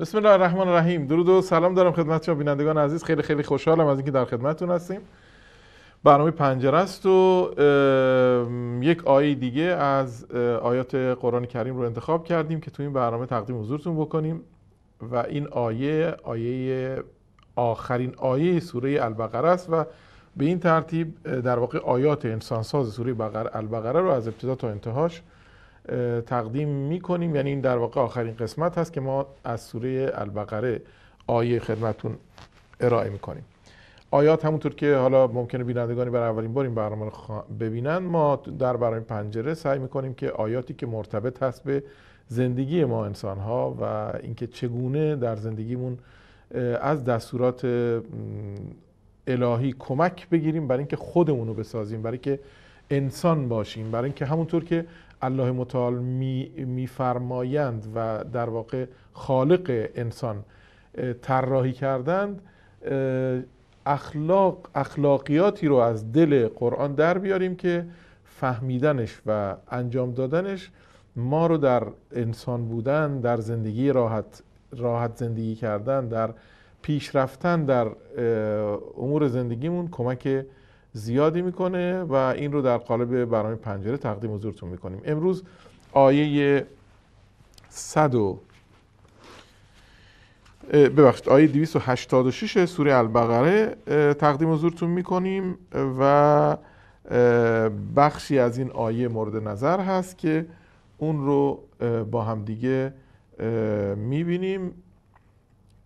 بسم الله الرحمن الرحیم درود و سلام دارم خدمت شما بینندگان عزیز خیلی خیلی خوشحالم از اینکه در خدمتتون هستیم برنامه پنجره است و یک آیه دیگه از آیات قرآن کریم رو انتخاب کردیم که تو این برنامه تقدیم حضورتون بکنیم و این آیه آیه آخرین آیه سوره البقره است و به این ترتیب در واقع آیات انسانساز سوره البقره رو از ابتدا تا انتهاش تقدیم کنیم یعنی این در واقع آخرین قسمت هست که ما از سوره البقره آیه خدمتون ارائه کنیم آیات همونطور که حالا ممکنه بینندگانی برای اولین بار این برنامه رو ببینن ما در برای پنجره سعی کنیم که آیاتی که مرتبط هست به زندگی ما انسان ها و اینکه چگونه در زندگیمون از دستورات الهی کمک بگیریم برای اینکه خودمون رو بسازیم برای اینکه انسان باشیم برای اینکه همونطور که الله متعال میفرمایند و در واقع خالق انسان طراحی کردند اخلاق اخلاقیاتی رو از دل قرآن در بیاریم که فهمیدنش و انجام دادنش ما رو در انسان بودن در زندگی راحت راحت زندگی کردن در پیش رفتن در امور زندگیمون کمک زیادی میکنه و این رو در قالب برنامه پنجره تقدیم حضورتون میکنیم امروز آیه 100 ببخشید آیه 286 سوره البقره تقدیم حضورتون میکنیم و بخشی از این آیه مورد نظر هست که اون رو با همدیگه میبینیم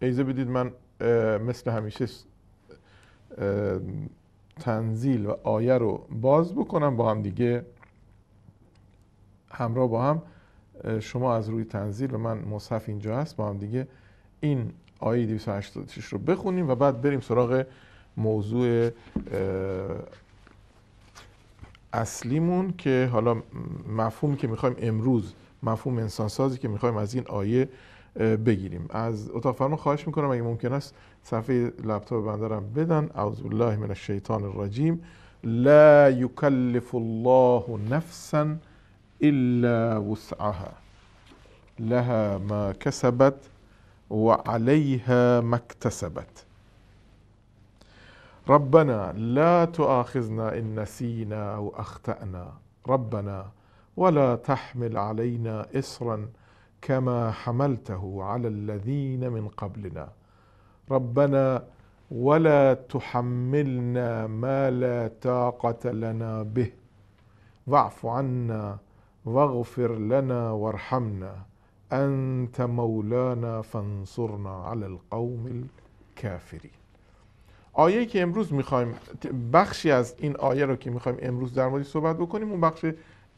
ایزه بدید من مثل همیشه تنزیل و آیه رو باز بکنم با هم دیگه همراه با هم شما از روی تنزیل و من مصحف اینجا هست با هم دیگه این آیه 286 رو بخونیم و بعد بریم سراغ موضوع اصلیمون که حالا مفهومی که میخوایم امروز مفهوم انسانسازی که میخوایم از این آیه بگیریم از اتاق فرمان خواهش میکنم اگه ممکن است صفحه لپتاپ بنده را بدن اعوذ بالله من الشیطان الرجیم لا یکلف الله نفسا الا وسعها لها ما كسبت وعليها ما اكتسبت ربنا لا تؤاخذنا ان نسينا او اخطانا ربنا ولا تحمل علينا اصرا كما حملته على الذين من قبلنا ربنا ولا تحملنا ما لا طاقه لنا به واعف عنا واغفر لنا وارحمنا انت مولانا فانصرنا على القوم الكافرين آیه که امروز میخوایم بخشی از این آیه رو که میخوایم امروز در موردش صحبت بکنیم اون بخش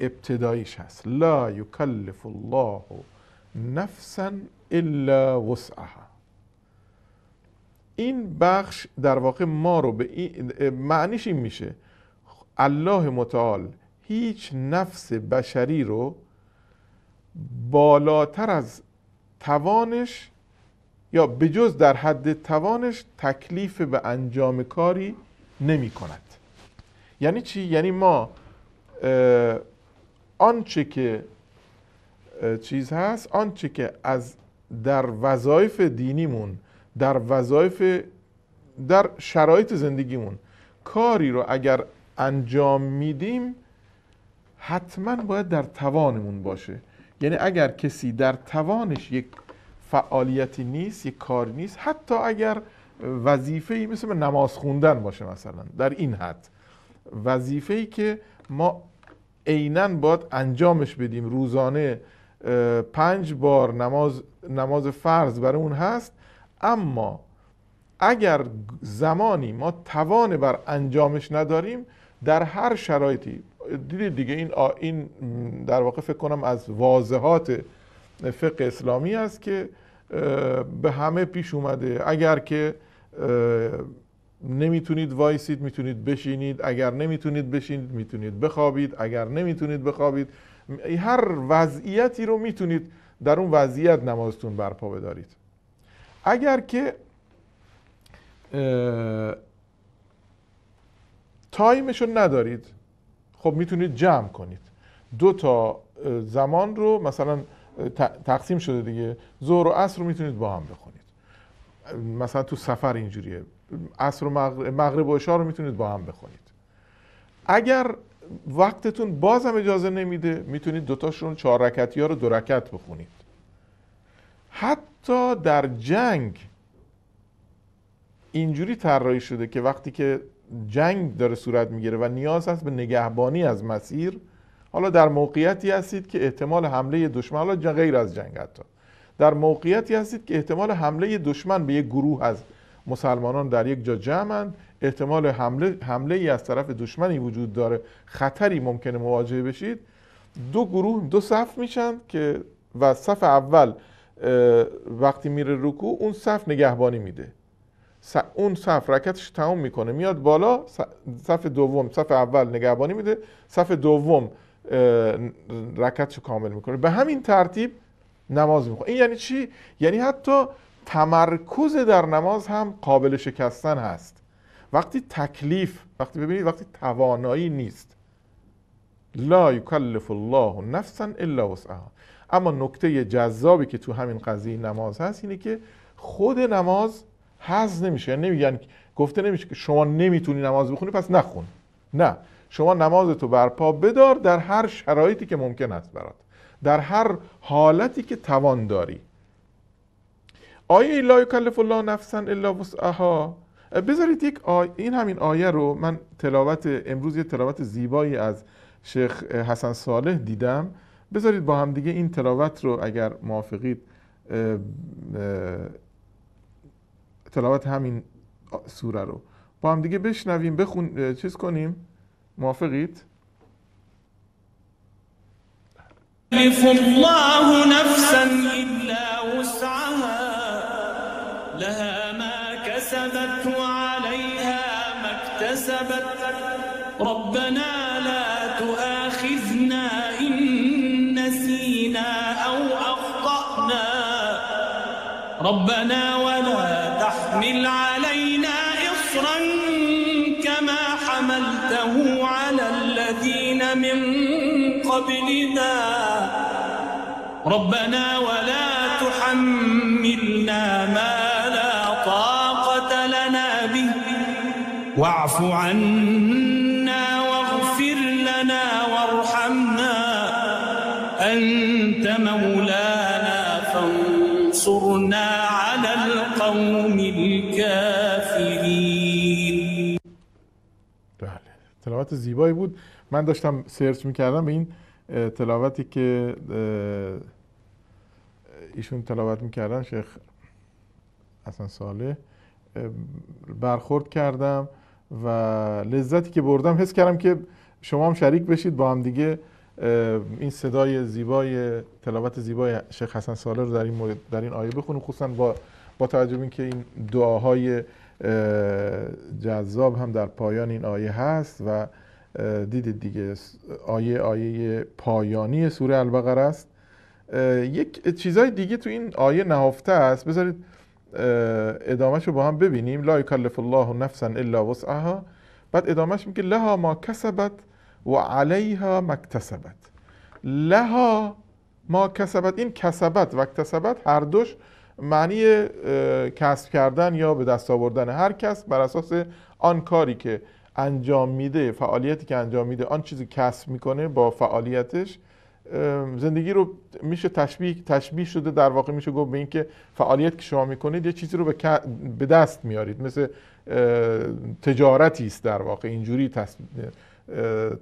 ابتداییش هست لا یکلف الله نفسا الا وسعها این بخش در واقع ما رو به این معنیش این میشه الله متعال هیچ نفس بشری رو بالاتر از توانش یا جز در حد توانش تکلیف به انجام کاری نمی کند یعنی چی؟ یعنی ما آنچه که چیز هست آنچه که از در وظایف دینیمون در وظایف در شرایط زندگیمون کاری رو اگر انجام میدیم حتما باید در توانمون باشه یعنی اگر کسی در توانش یک فعالیتی نیست یک کار نیست حتی اگر وظیفه ای مثل نماز خوندن باشه مثلا در این حد وظیفه ای که ما عینا باید انجامش بدیم روزانه پنج بار نماز, نماز فرض برای اون هست اما اگر زمانی ما توان بر انجامش نداریم در هر شرایطی دیدید دیگه این, این در واقع فکر کنم از واضحات فقه اسلامی است که به همه پیش اومده اگر که نمیتونید وایسید میتونید بشینید اگر نمیتونید بشینید میتونید بخوابید اگر نمیتونید بخوابید هر وضعیتی رو میتونید در اون وضعیت نمازتون برپا بدارید اگر که تایمش ندارید خب میتونید جمع کنید دو تا زمان رو مثلا تقسیم شده دیگه ظهر و عصر رو میتونید با هم بخونید مثلا تو سفر اینجوریه عصر و مغرب, و عشا رو میتونید با هم بخونید اگر وقتتون بازم اجازه نمیده میتونید دوتاشون چهار رکتی ها رو دو رکت بخونید حتی در جنگ اینجوری طراحی شده که وقتی که جنگ داره صورت میگیره و نیاز هست به نگهبانی از مسیر حالا در موقعیتی هستید که احتمال حمله دشمن حالا غیر از جنگ حتی در موقعیتی هستید که احتمال حمله دشمن به یک گروه از مسلمانان در یک جا جمعند احتمال حمله, حمله ای از طرف دشمنی وجود داره خطری ممکنه مواجه بشید دو گروه دو صف میشن که و صف اول وقتی میره رکوع اون صف نگهبانی میده اون صف رکتش تمام میکنه میاد بالا صف دوم صف اول نگهبانی میده صف دوم رکتش کامل میکنه به همین ترتیب نماز میخونه این یعنی چی یعنی حتی تمرکز در نماز هم قابل شکستن هست وقتی تکلیف وقتی ببینید وقتی توانایی نیست لا یکلف الله نفسا الا وسعها اما نکته جذابی که تو همین قضیه نماز هست اینه که خود نماز حذ نمیشه یعنی نمیگن گفته نمیشه که شما نمیتونی نماز بخونی پس نخون نه شما نماز تو برپا بدار در هر شرایطی که ممکن است برات در هر حالتی که توان داری آیه لا یکلف الله نفسا الا وسعها بذارید یک آی... این همین آیه رو من تلاوت امروز یه تلاوت زیبایی از شیخ حسن صالح دیدم بذارید با هم دیگه این تلاوت رو اگر موافقید تلاوت همین سوره رو با هم دیگه بشنویم بخون چیز کنیم موافقید الله نفسا الا وسعها كسبت وعليها ما اكتسبت ربنا لا تؤاخذنا إن نسينا أو أخطأنا ربنا ولا تحمل علينا إصرا كما حملته على الذين من قبلنا ربنا ولا تحمل واعف عنا واغفر لنا وارحمنا أنت مولانا فانصرنا على القوم الكافرين بله تلاوت زیبایی بود من داشتم سرچ میکردم به این اه، تلاوتی که اه، ایشون تلاوت میکردن شیخ حسن صالح اه، برخورد کردم و لذتی که بردم حس کردم که شما هم شریک بشید با هم دیگه این صدای زیبای تلاوت زیبای شیخ حسن ساله رو در این در این آیه بخونیم خصوصا با با توجه که این دعاهای جذاب هم در پایان این آیه هست و دیدید دیگه آیه آیه پایانی سوره البقره است یک چیزای دیگه تو این آیه نهفته است بذارید ادامهش رو با هم ببینیم لا یکلف الله نفسا الا وسعها بعد ادامهش میگه لها ما کسبت و علیها اکتسبت لها ما کسبت این کسبت و اکتسبت هر دوش معنی کسب کردن یا به دست آوردن هر کس بر اساس آن کاری که انجام میده فعالیتی که انجام میده آن چیزی کسب میکنه با فعالیتش زندگی رو میشه تشبیه تشبیه شده در واقع میشه گفت به اینکه فعالیت که شما میکنید یه چیزی رو به دست میارید مثل تجارتی است در واقع اینجوری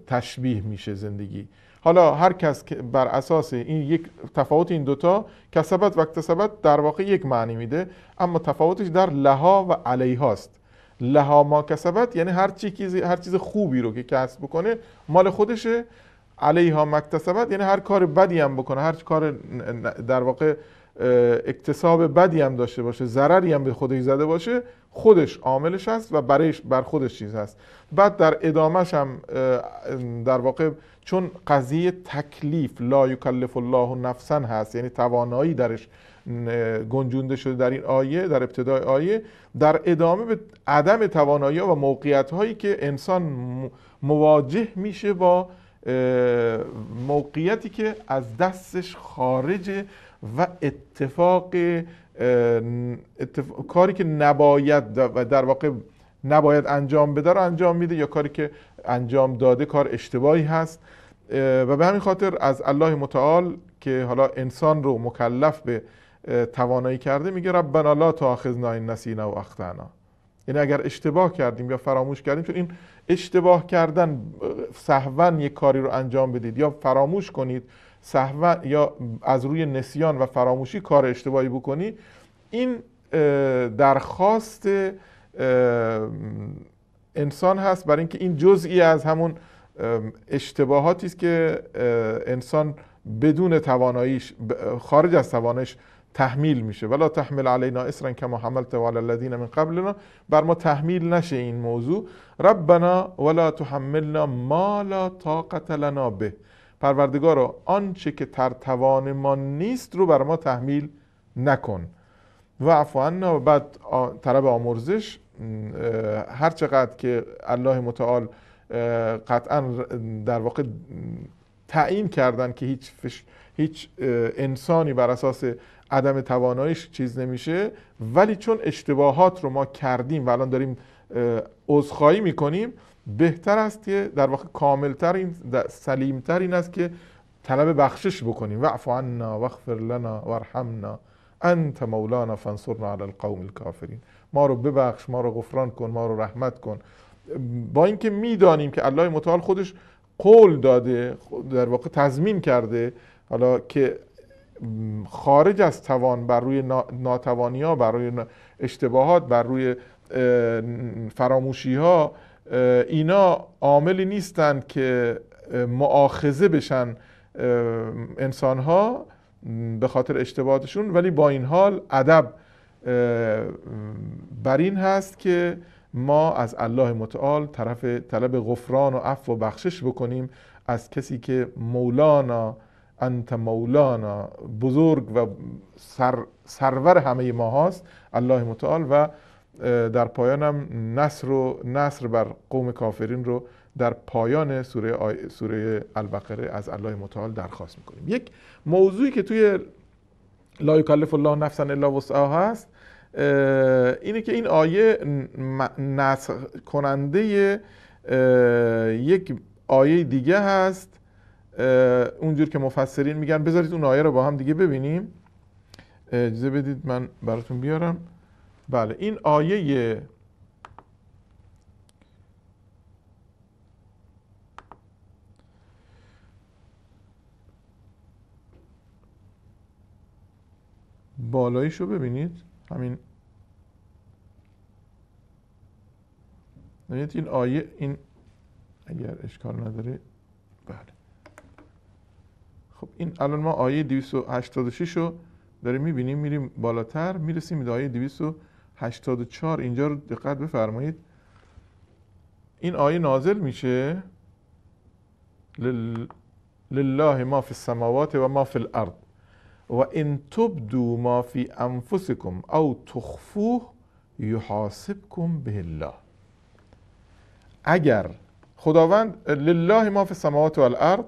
تشبیه میشه زندگی حالا هر کس بر اساس این یک تفاوت این دوتا کسبت و اکتسبت در واقع یک معنی میده اما تفاوتش در لها و هاست لها ما کسبت یعنی هر چیزی هر چیز خوبی رو که کسب بکنه مال خودشه علیها مکتسبت یعنی هر کار بدی هم بکنه هر کار در واقع اکتساب بدی هم داشته باشه ضرری هم به خودش زده باشه خودش عاملش هست و برایش بر خودش چیز هست بعد در ادامهش هم در واقع چون قضیه تکلیف لا یکلف الله نفسا هست یعنی توانایی درش گنجونده شده در این آیه در ابتدای آیه در ادامه به عدم توانایی و موقعیت هایی که انسان مواجه میشه با موقعیتی که از دستش خارج و اتفاق, کاری که نباید و در واقع نباید انجام بده رو انجام میده یا کاری که انجام داده کار اشتباهی هست و به همین خاطر از الله متعال که حالا انسان رو مکلف به توانایی کرده میگه ربنا لا تاخذنا این نسینا و اختنا یعنی اگر اشتباه کردیم یا فراموش کردیم چون این اشتباه کردن سهون یک کاری رو انجام بدید یا فراموش کنید صحوا یا از روی نسیان و فراموشی کار اشتباهی بکنی این درخواست انسان هست برای اینکه این جزئی از همون اشتباهاتی است که انسان بدون تواناییش خارج از توانش تحمیل میشه ولا تحمل علینا اسرا کما حملت علی الذین من قبلنا بر ما تحمیل نشه این موضوع ربنا ولا تحملنا ما لا طاقت لنا به پروردگارا آنچه که تر توان ما نیست رو بر ما تحمیل نکن و عنا بعد طلب آمرزش هر که الله متعال قطعا در واقع تعیین کردن که هیچ هیچ انسانی بر اساس عدم تواناییش چیز نمیشه ولی چون اشتباهات رو ما کردیم و الان داریم عذرخواهی میکنیم بهتر است که در واقع کاملتر این سلیمتر این است که طلب بخشش بکنیم واعف عنا واغفر لنا وارحمنا انت مولانا فانصرنا علی القوم الکافرین ما رو ببخش ما رو غفران کن ما رو رحمت کن با اینکه میدانیم که الله متعال خودش قول داده در واقع تضمین کرده حالا که خارج از توان بر روی ناتوانی ها بر روی اشتباهات بر روی فراموشی ها اینا عاملی نیستند که معاخزه بشن انسان ها به خاطر اشتباهاتشون ولی با این حال ادب بر این هست که ما از الله متعال طرف طلب غفران و عفو و بخشش بکنیم از کسی که مولانا انت مولانا بزرگ و سر سرور همه ما هاست الله متعال و در پایانم نصر و نصر بر قوم کافرین رو در پایان سوره, آی... سوره البقره از الله متعال درخواست میکنیم یک موضوعی که توی لا یکلف الله نفسا الا وسعها هست اینه که این آیه نسخ کننده یک آیه دیگه هست اونجور که مفسرین میگن بذارید اون آیه رو با هم دیگه ببینیم اجازه بدید من براتون بیارم بله این آیه بالایش رو ببینید همین ببینید این آیه این اگر اشکال نداره خب این الان ما آیه 286 رو داریم میبینیم میریم بالاتر میرسیم به آیه 284 اینجا رو دقت بفرمایید این آیه نازل میشه لله ما فی السماوات و ما فی الارض و ان تبدو ما فی انفسکم او تخفوه یحاسبکم به الله اگر خداوند لله ما فی السماوات و الارض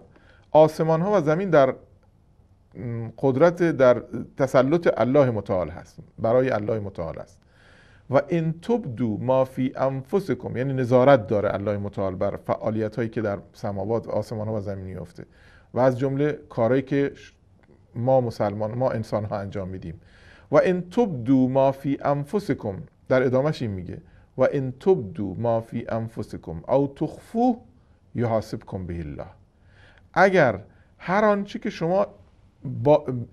آسمان ها و زمین در قدرت در تسلط الله متعال هست برای الله متعال است و ان تبدو ما فی انفسکم یعنی نظارت داره الله متعال بر فعالیت هایی که در سماوات و آسمان ها و زمین میفته و از جمله کارهایی که ما مسلمان ما انسان ها انجام میدیم و ان تبدو ما فی انفسکم در ادامش این میگه و ان تبدو ما فی انفسکم او تخفوه یحاسبکم به الله اگر هر آنچه که شما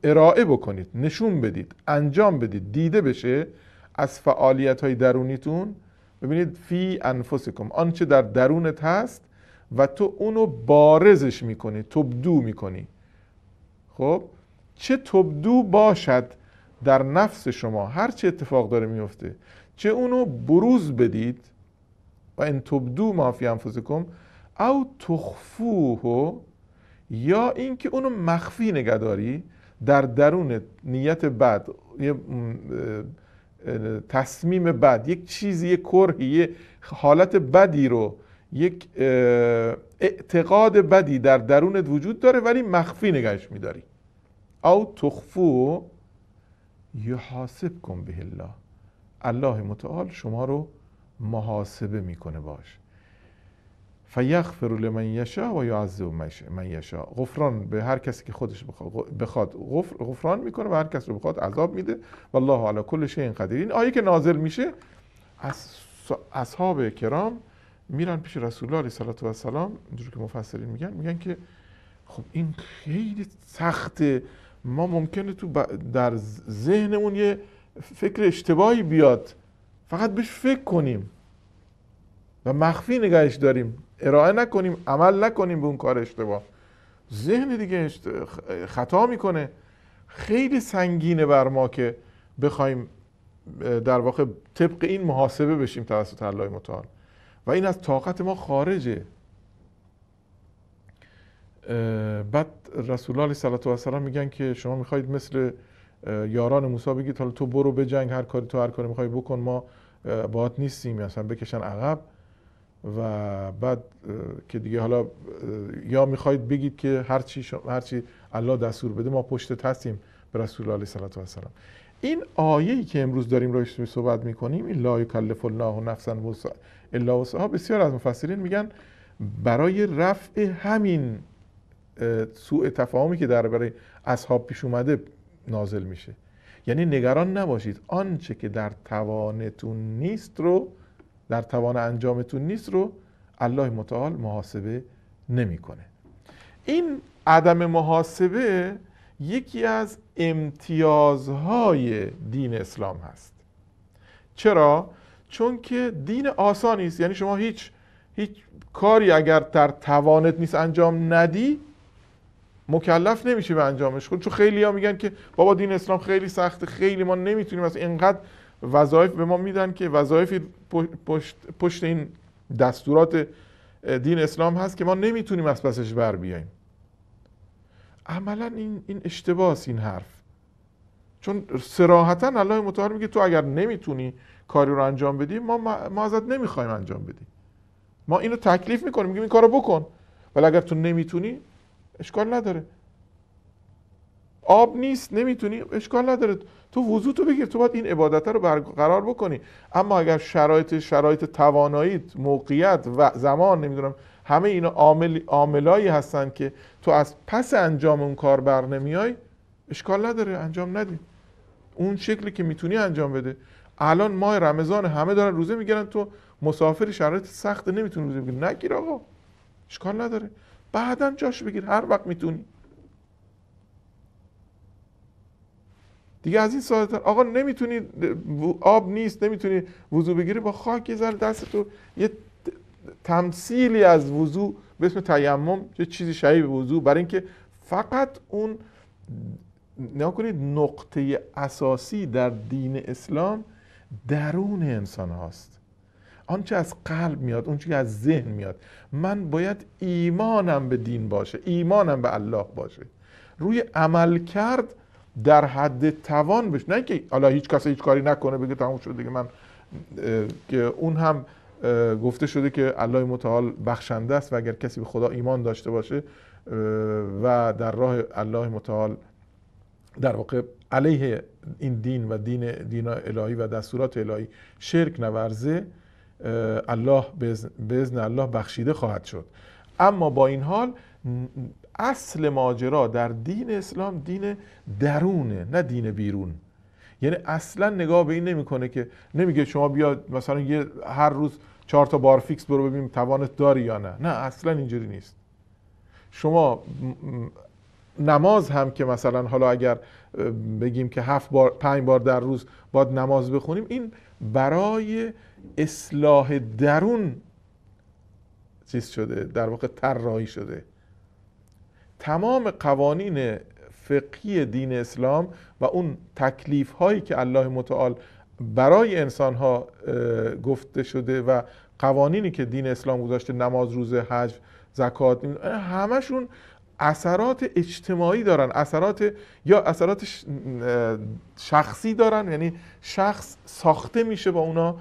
ارائه بکنید نشون بدید انجام بدید دیده بشه از فعالیت های درونیتون ببینید فی انفسکم آنچه در درونت هست و تو اونو بارزش میکنی تبدو میکنی خب چه تبدو باشد در نفس شما هر چه اتفاق داره میفته چه اونو بروز بدید و ان تبدو ما فی انفسکم او تخفوه یا اینکه اونو مخفی نگهداری در درون نیت بد یه تصمیم بد یک چیزی یک کرهی یه حالت بدی رو یک اعتقاد بدی در درونت وجود داره ولی مخفی نگهش میداری او تخفو حاسب کن به الله الله متعال شما رو محاسبه میکنه باش فیغفر لمن یشا و یعذب من یشا غفران به هر کسی که خودش بخواد غفر غفران میکنه و هر کس رو بخواد عذاب میده و الله علی کل شیء قدیر این آیه که نازل میشه از اصحاب کرام میرن پیش رسول الله علیه و السلام اینجور که مفسرین میگن میگن که خب این خیلی سخته ما ممکنه تو در ذهنمون یه فکر اشتباهی بیاد فقط بهش فکر کنیم و مخفی نگهش داریم ارائه نکنیم عمل نکنیم به اون کار اشتباه ذهن دیگه خطا میکنه خیلی سنگینه بر ما که بخوایم در واقع طبق این محاسبه بشیم توسط الله متعال و این از طاقت ما خارجه بعد رسول الله صلی علیه و سلم میگن که شما میخواید مثل یاران موسی بگید حالا تو برو به جنگ هر کاری تو هر کاری میخوای بکن ما باهات نیستیم مثلا بکشن عقب و بعد که دیگه حالا یا میخواید بگید که هرچی چی, هر الله دستور بده ما پشتت هستیم به رسول الله علیه و سلم این آیه‌ای که امروز داریم روش می صحبت میکنیم این لا یکلف الله نفسا الا وسعها بسیار از مفسرین میگن برای رفع همین سوء تفاهمی که در برای اصحاب پیش اومده نازل میشه یعنی نگران نباشید آنچه که در توانتون نیست رو در توان انجامتون نیست رو الله متعال محاسبه نمیکنه این عدم محاسبه یکی از امتیازهای دین اسلام هست چرا چون که دین آسانی است یعنی شما هیچ هیچ کاری اگر در توانت نیست انجام ندی مکلف نمیشه به انجامش خود چون خیلی ها میگن که بابا دین اسلام خیلی سخته خیلی ما نمیتونیم از اینقدر وظایف به ما میدن که وظایفی پشت, این دستورات دین اسلام هست که ما نمیتونیم از پسش بر بیاییم عملا این, این این حرف چون سراحتا الله متعال میگه تو اگر نمیتونی کاری رو انجام بدی ما, ما ازت نمیخوایم انجام بدی ما اینو تکلیف میکنیم میگیم این کارو بکن ولی اگر تو نمیتونی اشکال نداره آب نیست نمیتونی اشکال نداره تو وضو تو بگیر تو باید این عبادت رو برقرار بکنی اما اگر شرایط شرایط توانایی موقعیت و زمان نمیدونم همه اینا عامل عاملایی هستن که تو از پس انجام اون کار بر نمیای اشکال نداره انجام ندی اون شکلی که میتونی انجام بده الان ماه رمضان همه دارن روزه میگیرن تو مسافر شرایط سخت نمیتونی روزه بگیری نگیر آقا اشکال نداره بعدا جاش بگیر هر وقت میتونی دیگه از این ساده آقا نمیتونی آب نیست نمیتونی وضو بگیری با خاک یه ذره دست تو یه تمثیلی از وضو به اسم تیمم یه چیزی شبیه به وضو برای اینکه فقط اون نه کنید نقطه اساسی در دین اسلام درون انسان هاست آنچه از قلب میاد اونچه که از ذهن میاد من باید ایمانم به دین باشه ایمانم به الله باشه روی عمل کرد در حد توان بشه نه اینکه حالا هیچ کس هیچ کاری نکنه بگه تموم شده دیگه من که اون هم گفته شده که الله متعال بخشنده است و اگر کسی به خدا ایمان داشته باشه و در راه الله متعال در واقع علیه این دین و دین دین الهی و دستورات الهی شرک نورزه الله به الله بخشیده خواهد شد اما با این حال اصل ماجرا در دین اسلام دین درونه نه دین بیرون یعنی اصلا نگاه به این نمیکنه که نمیگه شما بیا مثلا یه هر روز چهار تا بار فیکس برو ببینیم توانت داری یا نه نه اصلا اینجوری نیست شما نماز هم که مثلا حالا اگر بگیم که هفت بار پنج بار در روز باید نماز بخونیم این برای اصلاح درون چیز شده در واقع طراحی شده تمام قوانین فقهی دین اسلام و اون تکلیف هایی که الله متعال برای انسان ها گفته شده و قوانینی که دین اسلام گذاشته نماز روزه حج زکات همشون اثرات اجتماعی دارن اثرات یا اثرات شخصی دارن یعنی شخص ساخته میشه با اونا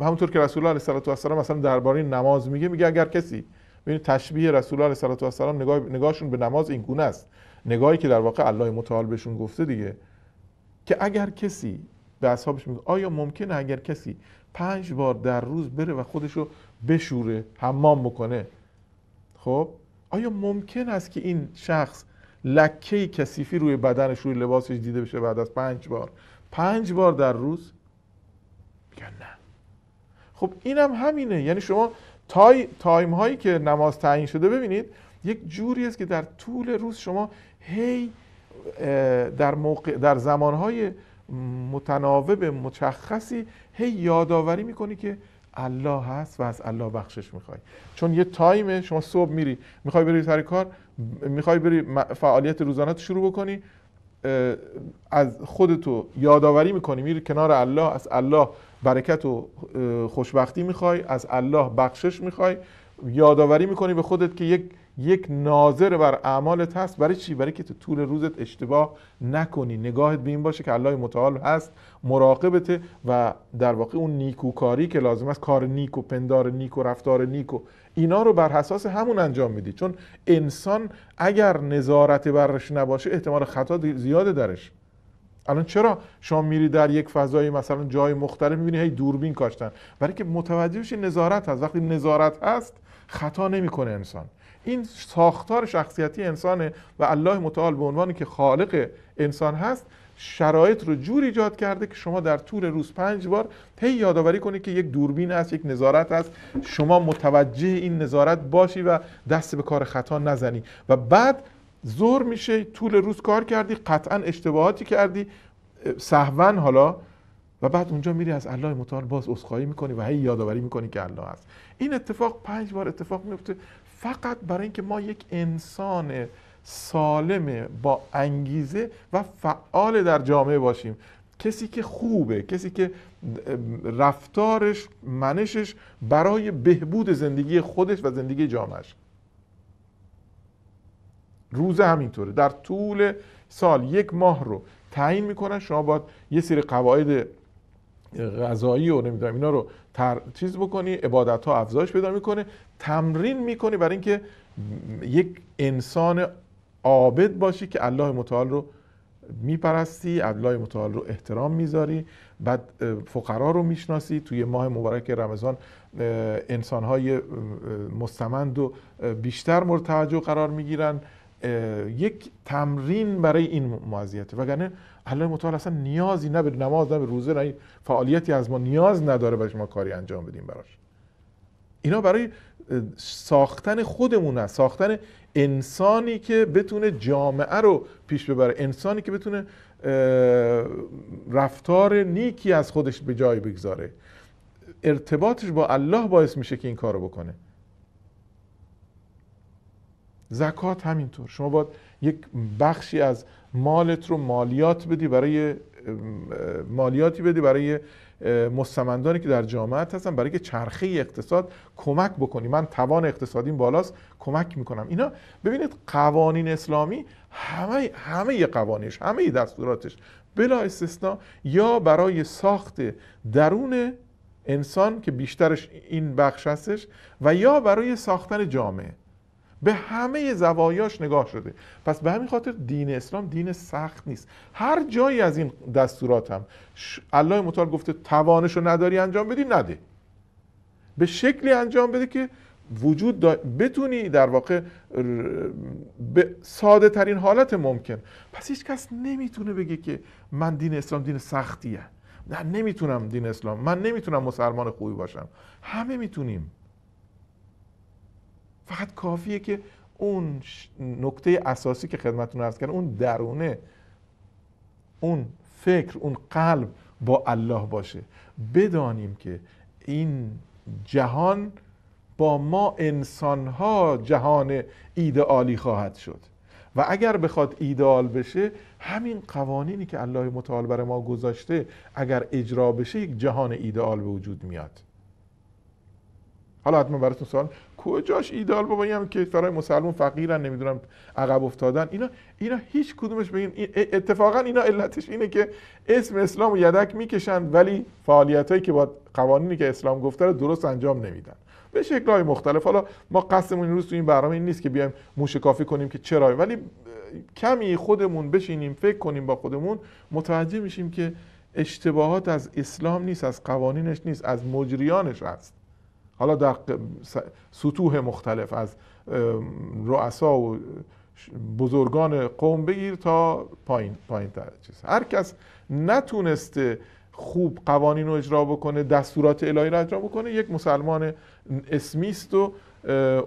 همونطور که رسول الله علیه السلام مثلا درباره نماز میگه میگه اگر کسی ببینید تشبیه رسول الله علیه و نگاه نگاهشون به نماز این گونه است نگاهی که در واقع الله متعال بهشون گفته دیگه که اگر کسی به اصحابش میگه آیا ممکنه اگر کسی پنج بار در روز بره و خودشو بشوره حمام بکنه خب آیا ممکن است که این شخص لکه کثیفی روی بدنش روی لباسش دیده بشه بعد از پنج بار پنج بار در روز میگن نه خب اینم همینه یعنی شما تای، تایم هایی که نماز تعیین شده ببینید یک جوری است که در طول روز شما هی در موقع در های متناوب مشخصی هی یادآوری میکنی که الله هست و از الله بخشش میخوای چون یه تایمه شما صبح میری میخوای بری سر کار میخوای بری فعالیت روزانه شروع بکنی از خودتو یادآوری میکنی میری کنار الله از الله برکت و خوشبختی میخوای از الله بخشش میخوای یادآوری میکنی به خودت که یک یک ناظر بر اعمالت هست برای چی برای که تو طول روزت اشتباه نکنی نگاهت به این باشه که الله متعال هست مراقبته و در واقع اون نیکوکاری که لازم است کار نیک و پندار نیک و رفتار نیک و اینا رو بر حساس همون انجام میدی چون انسان اگر نظارت برش نباشه احتمال خطا زیاده درش الان چرا شما میری در یک فضای مثلا جای مختلف میبینی هی دوربین کاشتن برای که متوجه بشی نظارت هست وقتی نظارت هست خطا نمیکنه انسان این ساختار شخصیتی انسانه و الله متعال به عنوان که خالق انسان هست شرایط رو جور ایجاد کرده که شما در طول روز پنج بار هی یادآوری کنید که یک دوربین است، یک نظارت است. شما متوجه این نظارت باشی و دست به کار خطا نزنی و بعد زور میشه طول روز کار کردی قطعا اشتباهاتی کردی سهون حالا و بعد اونجا میری از الله متعال باز اسخایی میکنی و هی یادآوری میکنی که الله هست این اتفاق پنج بار اتفاق میفته فقط برای اینکه ما یک انسان سالم با انگیزه و فعال در جامعه باشیم کسی که خوبه کسی که رفتارش منشش برای بهبود زندگی خودش و زندگی جامعهش روز همینطوره در طول سال یک ماه رو تعیین میکنن شما باید یه سری قواعد غذایی و نمیدونم اینا رو تر... چیز بکنی عبادت ها افزایش پیدا میکنه تمرین میکنی برای اینکه یک انسان عابد باشی که الله متعال رو میپرستی الله متعال رو احترام میذاری بعد فقرا رو میشناسی توی ماه مبارک رمضان های مستمند و بیشتر مورد توجه قرار میگیرن یک تمرین برای این معذیته وگرنه الله متعال اصلا نیازی نه به نماز نه به روزه نه فعالیتی از ما نیاز نداره برای ما کاری انجام بدیم براش اینا برای ساختن خودمون است ساختن انسانی که بتونه جامعه رو پیش ببره انسانی که بتونه رفتار نیکی از خودش به جای بگذاره ارتباطش با الله باعث میشه که این کارو بکنه زکات همینطور شما باید یک بخشی از مالت رو مالیات بدی برای مالیاتی بدی برای مستمندانی که در جامعه هستن برای که چرخه اقتصاد کمک بکنی من توان اقتصادیم بالاست کمک میکنم اینا ببینید قوانین اسلامی همه همه قوانینش همه دستوراتش بلا استثنا یا برای ساخت درون انسان که بیشترش این بخش هستش و یا برای ساختن جامعه به همه زوایاش نگاه شده پس به همین خاطر دین اسلام دین سخت نیست هر جایی از این دستورات هم الله متعال گفته توانش رو نداری انجام بدی نده به شکلی انجام بده که وجود بتونی در واقع به ساده ترین حالت ممکن پس هیچ کس نمیتونه بگه که من دین اسلام دین سختیه نه نمیتونم دین اسلام من نمیتونم مسلمان خوبی باشم همه میتونیم فقط کافیه که اون نکته اساسی که خدمتون عرض کردم اون درونه اون فکر اون قلب با الله باشه بدانیم که این جهان با ما انسانها جهان ایدئالی خواهد شد و اگر بخواد ایدئال بشه همین قوانینی که الله متعال بر ما گذاشته اگر اجرا بشه یک جهان ایدئال به وجود میاد حالا حتما براتون سوال کجاش ایدال بابا اینا که کشورهای مسلمون فقیرن نمیدونم عقب افتادن اینا اینا هیچ کدومش بگین اتفاقا اینا علتش اینه که اسم اسلام یدک میکشن ولی فعالیت هایی که با قوانینی که اسلام گفته رو درست انجام نمیدن به شکل های مختلف حالا ما قصدمون این روز تو این برنامه این نیست که بیایم موشکافی کنیم که چرا ولی کمی خودمون بشینیم فکر کنیم با خودمون متوجه میشیم که اشتباهات از اسلام نیست از قوانینش نیست از مجریانش هست حالا در سطوح مختلف از رؤسا و بزرگان قوم بگیر تا پایین پایین تر چیز هر کس نتونسته خوب قوانین رو اجرا بکنه دستورات الهی رو اجرا بکنه یک مسلمان اسمیست و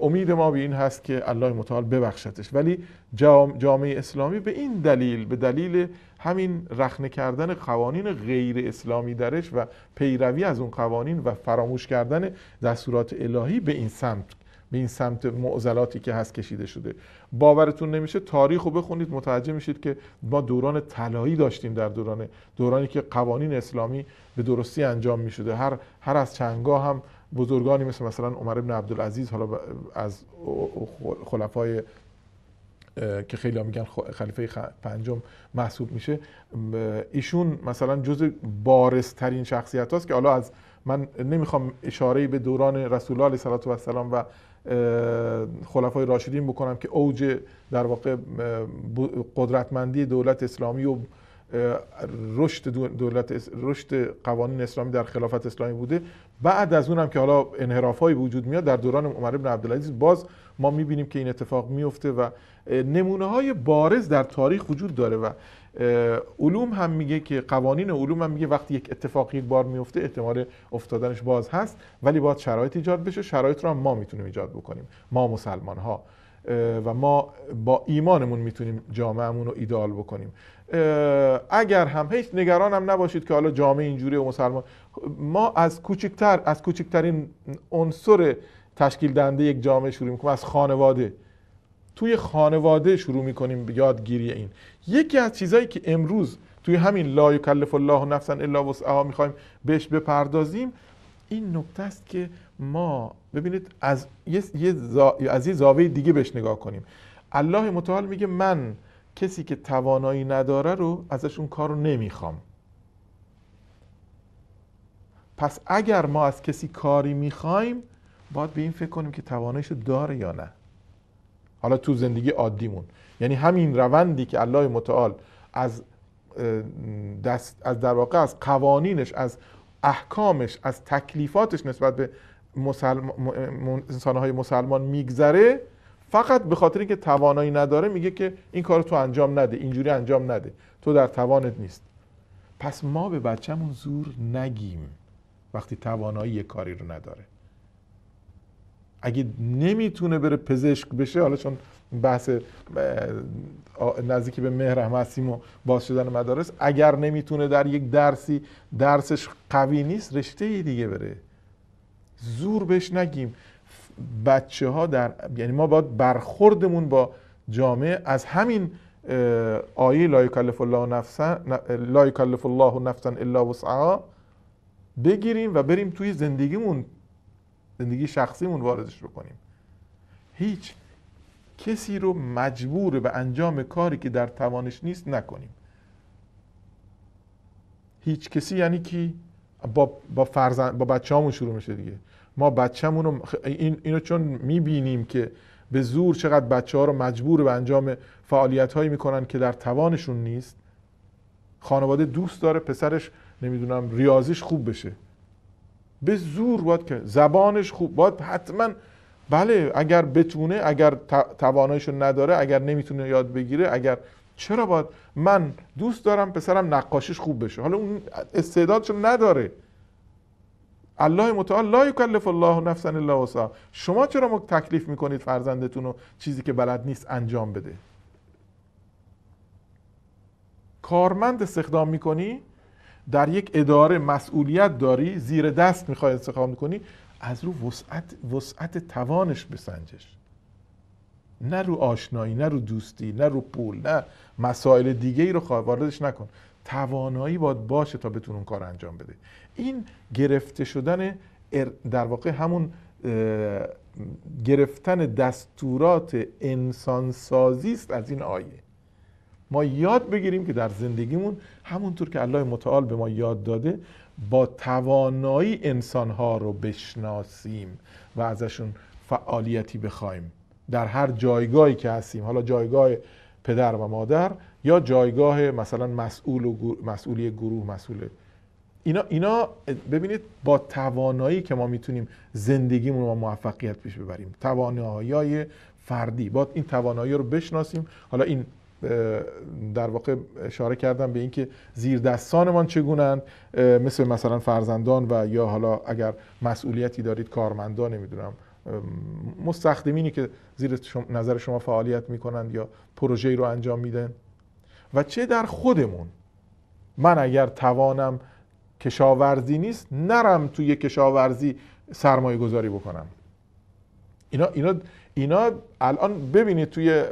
امید ما به این هست که الله متعال ببخشتش ولی جامعه اسلامی به این دلیل به دلیل همین رخنه کردن قوانین غیر اسلامی درش و پیروی از اون قوانین و فراموش کردن دستورات الهی به این سمت به این سمت معضلاتی که هست کشیده شده باورتون نمیشه تاریخ رو بخونید متوجه میشید که ما دوران طلایی داشتیم در دوران دورانی که قوانین اسلامی به درستی انجام میشده هر هر از چنگا هم بزرگانی مثل مثلا عمر ابن عبدالعزیز حالا از خلفای که خیلی ها میگن خلیفه پنجم محسوب میشه ایشون مثلا جز بارزترین شخصیت هاست که حالا از من نمیخوام اشاره به دوران رسول الله علیه و السلام و خلفای راشدین بکنم که اوج در واقع قدرتمندی دولت اسلامی و رشد دولت رشد قوانین اسلامی در خلافت اسلامی بوده بعد از اونم که حالا به وجود میاد در دوران عمر بن عبدالعزیز باز ما میبینیم که این اتفاق میفته و نمونه های بارز در تاریخ وجود داره و علوم هم میگه که قوانین علوم هم میگه وقتی یک اتفاق یک بار میفته احتمال افتادنش باز هست ولی باید شرایط ایجاد بشه شرایط رو ما میتونیم ایجاد بکنیم ما مسلمان ها و ما با ایمانمون میتونیم جامعهمون رو ایدال بکنیم اگر هم هیچ نگران هم نباشید که حالا جامعه اینجوری و مسلمان ما از کوچکتر از کوچکترین عنصر تشکیل دهنده یک جامعه شروع میکنیم از خانواده توی خانواده شروع میکنیم یادگیری این یکی از چیزهایی که امروز توی همین لا یکلف الله نفسا الا وسعها میخوایم بهش بپردازیم این نکته است که ما ببینید از یه, از یه زاویه دیگه بهش نگاه کنیم الله متعال میگه من کسی که توانایی نداره رو ازش اون کار رو نمیخوام پس اگر ما از کسی کاری میخوایم باید به این فکر کنیم که توانایش داره یا نه حالا تو زندگی عادیمون یعنی همین روندی که الله متعال از دست از در از قوانینش از احکامش از تکلیفاتش نسبت به مسلمان، انسانهای مسلمان میگذره فقط به خاطر اینکه توانایی نداره میگه که این کار تو انجام نده اینجوری انجام نده تو در توانت نیست پس ما به بچهمون زور نگیم وقتی توانایی کاری رو نداره اگه نمیتونه بره پزشک بشه حالا چون بحث نزدیکی به مهر و باز شدن مدارس اگر نمیتونه در یک درسی درسش قوی نیست رشته ای دیگه بره زور بهش نگیم بچه ها در یعنی ما باید برخوردمون با جامعه از همین آیه لا الله نفسا لا الله نفسا الا وسعها بگیریم و بریم توی زندگیمون زندگی شخصیمون واردش کنیم هیچ کسی رو مجبور به انجام کاری که در توانش نیست نکنیم هیچ کسی یعنی کی با با فرزند با بچه‌هامون شروع میشه دیگه ما بچه‌مون رو این اینو چون میبینیم که به زور چقدر بچه ها رو مجبور به انجام فعالیت هایی میکنن که در توانشون نیست خانواده دوست داره پسرش نمیدونم ریاضیش خوب بشه به زور باید که زبانش خوب باید حتما بله اگر بتونه اگر توانایشون نداره اگر نمیتونه یاد بگیره اگر چرا باید من دوست دارم پسرم نقاشیش خوب بشه حالا اون استعدادشو نداره الله متعال لا یکلف الله نفسا الا وسع شما چرا تکلیف میکنید فرزندتون رو چیزی که بلد نیست انجام بده کارمند استخدام میکنی در یک اداره مسئولیت داری زیر دست میخوای انتخاب کنی از رو وسعت, وسعت توانش بسنجش نه رو آشنایی نه رو دوستی نه رو پول نه مسائل دیگه ای رو واردش نکن توانایی باید باشه تا بتون اون کار انجام بده این گرفته شدن در واقع همون گرفتن دستورات انسانسازی است از این آیه ما یاد بگیریم که در زندگیمون همونطور که الله متعال به ما یاد داده با توانایی انسانها رو بشناسیم و ازشون فعالیتی بخوایم در هر جایگاهی که هستیم حالا جایگاه پدر و مادر یا جایگاه مثلا مسئول و مسئولی گروه مسئول اینا, اینا ببینید با توانایی که ما میتونیم زندگیمون رو موفقیت پیش ببریم توانایی فردی با این توانایی رو بشناسیم حالا این در واقع اشاره کردم به اینکه زیر دستانمان چگونن مثل مثلا فرزندان و یا حالا اگر مسئولیتی دارید کارمندان نمیدونم مستخدمینی که زیر نظر شما فعالیت میکنند یا پروژه رو انجام میدن و چه در خودمون من اگر توانم کشاورزی نیست نرم توی کشاورزی سرمایه گذاری بکنم اینا اینا اینا الان ببینید توی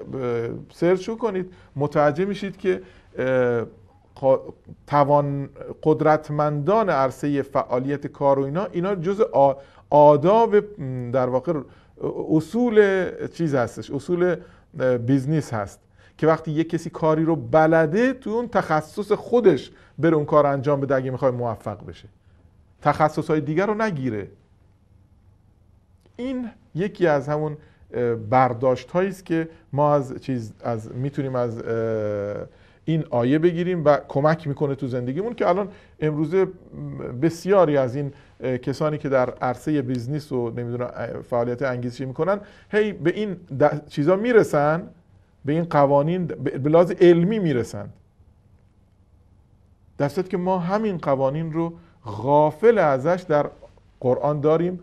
سرچو کنید متوجه میشید که توان قدرتمندان عرصه فعالیت کار و اینا اینا جز آداب در واقع اصول چیز هستش اصول بیزنس هست که وقتی یک کسی کاری رو بلده تو اون تخصص خودش بر اون کار انجام بده اگه میخوای موفق بشه تخصص های دیگر رو نگیره این یکی از همون برداشت است که ما از چیز از میتونیم از این آیه بگیریم و کمک میکنه تو زندگیمون که الان امروزه بسیاری از این کسانی که در عرصه بیزنس و نمیدونم فعالیت انگیزشی میکنن هی به این چیزا میرسن به این قوانین به لحاظ علمی میرسن در که ما همین قوانین رو غافل ازش در قرآن داریم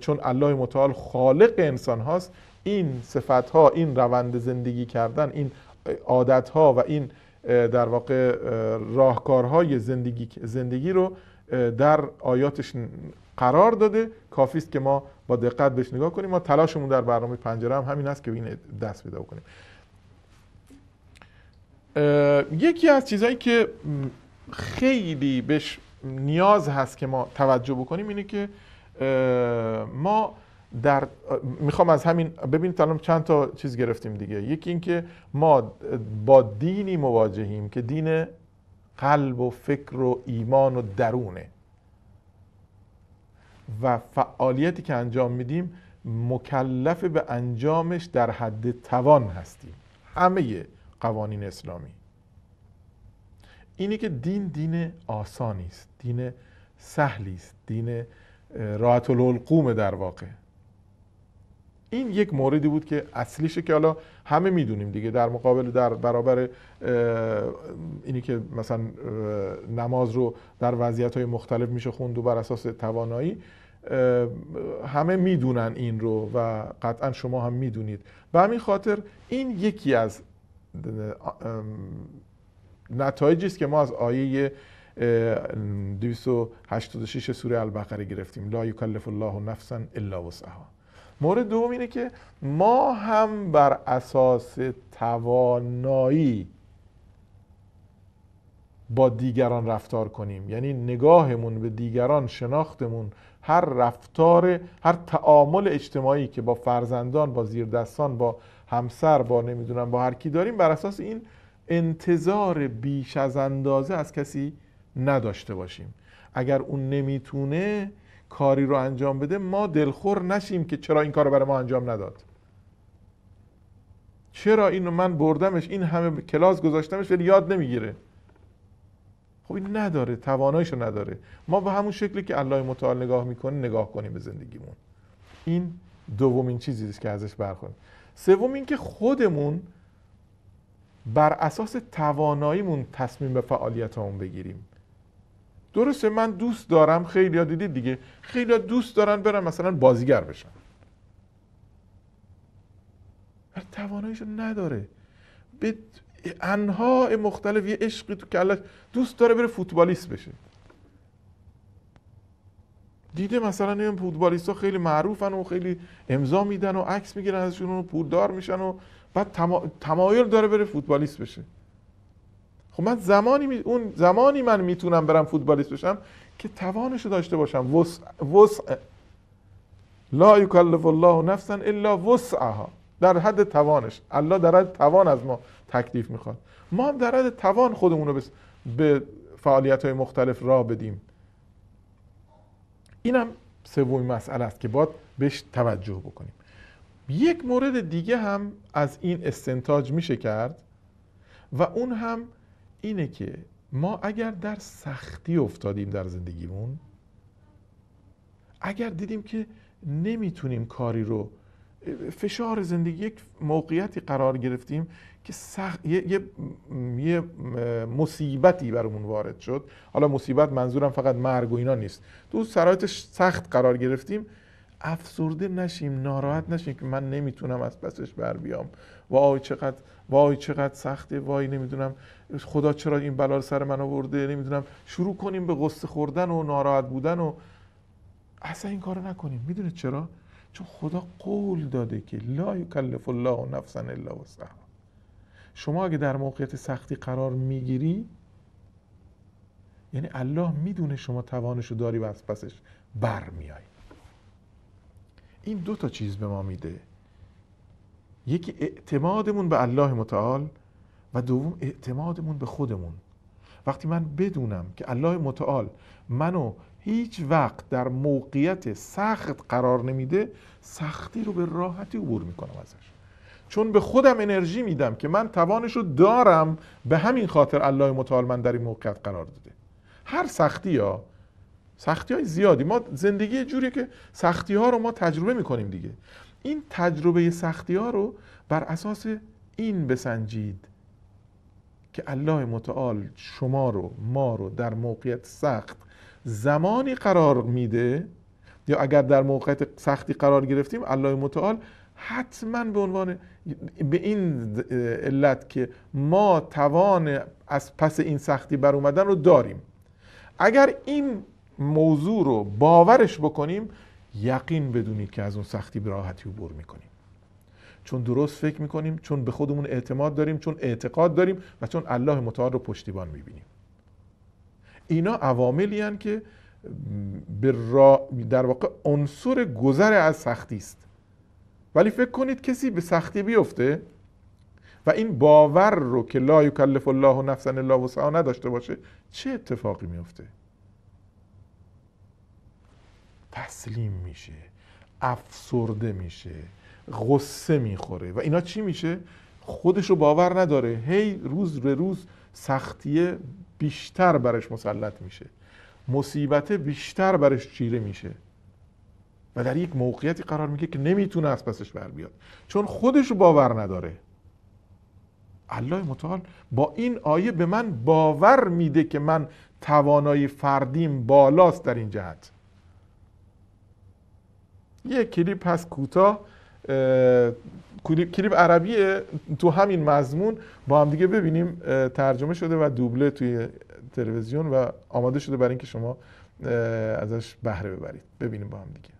چون الله متعال خالق انسان هاست این صفت ها این روند زندگی کردن این عادت ها و این در واقع راهکارهای زندگی زندگی رو در آیاتش قرار داده کافی است که ما با دقت بهش نگاه کنیم ما تلاشمون در برنامه پنجره هم همین است که این دست پیدا کنیم یکی از چیزهایی که خیلی بهش نیاز هست که ما توجه بکنیم اینه که ما در میخوام از همین ببینید الان چند تا چیز گرفتیم دیگه یکی اینکه ما با دینی مواجهیم که دین قلب و فکر و ایمان و درونه و فعالیتی که انجام میدیم مکلف به انجامش در حد توان هستیم همه قوانین اسلامی اینی که دین دین آسانی است دین سهلی است دین راحت القوم در واقع این یک موردی بود که اصلیشه که حالا همه میدونیم دیگه در مقابل در برابر اینی که مثلا نماز رو در وضعیت های مختلف میشه خوند و بر اساس توانایی همه میدونن این رو و قطعا شما هم میدونید و همین خاطر این یکی از نتایجی است که ما از آیه 286 سوره البقره گرفتیم لا یکلف الله نفسا الا وسعها مورد دوم اینه که ما هم بر اساس توانایی با دیگران رفتار کنیم یعنی نگاهمون به دیگران شناختمون هر رفتار هر تعامل اجتماعی که با فرزندان با زیردستان با همسر با نمیدونم با هر کی داریم بر اساس این انتظار بیش از اندازه از کسی نداشته باشیم اگر اون نمیتونه کاری رو انجام بده ما دلخور نشیم که چرا این کار رو برای ما انجام نداد چرا اینو من بردمش این همه کلاس گذاشتمش ولی یاد نمیگیره خب این نداره تواناییشو نداره ما به همون شکلی که الله متعال نگاه میکنه نگاه کنیم به زندگیمون این دومین چیزی است که ازش برخوریم سوم اینکه خودمون بر اساس تواناییمون تصمیم به فعالیتمون بگیریم درسته من دوست دارم خیلی ها دیدید دیگه خیلی ها دوست دارن برن مثلا بازیگر بشن ولی توانایشو نداره به انها مختلف یه عشقی تو کلش دوست داره بره فوتبالیست بشه دیده مثلا این فوتبالیست ها خیلی معروفن و خیلی امضا میدن و عکس میگیرن ازشون و پولدار میشن و بعد تما... تمایل داره بره فوتبالیست بشه خب من زمانی اون زمانی من میتونم برم فوتبالیست بشم که توانش رو داشته باشم وسع لا یکلف الله نفسا الا وسعها در حد توانش الله در حد توان از ما تکلیف میخواد ما هم در حد توان خودمون رو به فعالیت های مختلف را بدیم اینم سومین مسئله است که باید بهش توجه بکنیم یک مورد دیگه هم از این استنتاج میشه کرد و اون هم اینه که ما اگر در سختی افتادیم در زندگیمون اگر دیدیم که نمیتونیم کاری رو فشار زندگی یک موقعیتی قرار گرفتیم که سخ... یه... یه... یه مصیبتی برامون وارد شد حالا مصیبت منظورم فقط مرگ و اینا نیست تو شرایط سخت قرار گرفتیم افسرده نشیم ناراحت نشیم که من نمیتونم از پسش بر بیام وای چقدر وای چقدر سخته وای نمیدونم خدا چرا این بلا سر من آورده نمیدونم شروع کنیم به قصه خوردن و ناراحت بودن و اصلا این کارو نکنیم میدونید چرا چون خدا قول داده که لا یکلف الله نفسا الا وسعها شما اگه در موقعیت سختی قرار میگیری یعنی الله میدونه شما توانشو داری و از پسش برمیای این دو تا چیز به ما میده یکی اعتمادمون به الله متعال و دوم اعتمادمون به خودمون وقتی من بدونم که الله متعال منو هیچ وقت در موقعیت سخت قرار نمیده سختی رو به راحتی عبور میکنم ازش چون به خودم انرژی میدم که من توانش رو دارم به همین خاطر الله متعال من در این موقعیت قرار داده هر سختی ها سختی های زیادی ما زندگی جوریه که سختی ها رو ما تجربه میکنیم دیگه این تجربه سختی ها رو بر اساس این بسنجید که الله متعال شما رو ما رو در موقعیت سخت زمانی قرار میده یا اگر در موقعیت سختی قرار گرفتیم الله متعال حتما به عنوان به این علت که ما توان از پس این سختی بر اومدن رو داریم اگر این موضوع رو باورش بکنیم یقین بدونید که از اون سختی به راحتی عبور میکنیم چون درست فکر میکنیم چون به خودمون اعتماد داریم چون اعتقاد داریم و چون الله متعال رو پشتیبان میبینیم اینا عواملی که به در واقع عنصر گذر از سختی است ولی فکر کنید کسی به سختی بیفته و این باور رو که لا یکلف الله نفسا و وسعها نداشته باشه چه اتفاقی میفته تسلیم میشه افسرده میشه غصه میخوره و اینا چی میشه خودشو باور نداره هی روز به روز سختیه بیشتر برش مسلط میشه مصیبت بیشتر برش چیره میشه و در یک موقعیتی قرار میگه که نمیتونه از پسش بر بیاد چون خودشو باور نداره الله متعال با این آیه به من باور میده که من توانایی فردیم بالاست در این جهت یه کلیپ هست کوتاه کلیب عربیه تو همین مضمون با هم دیگه ببینیم ترجمه شده و دوبله توی تلویزیون و آماده شده برای اینکه شما ازش بهره ببرید ببینیم با هم دیگه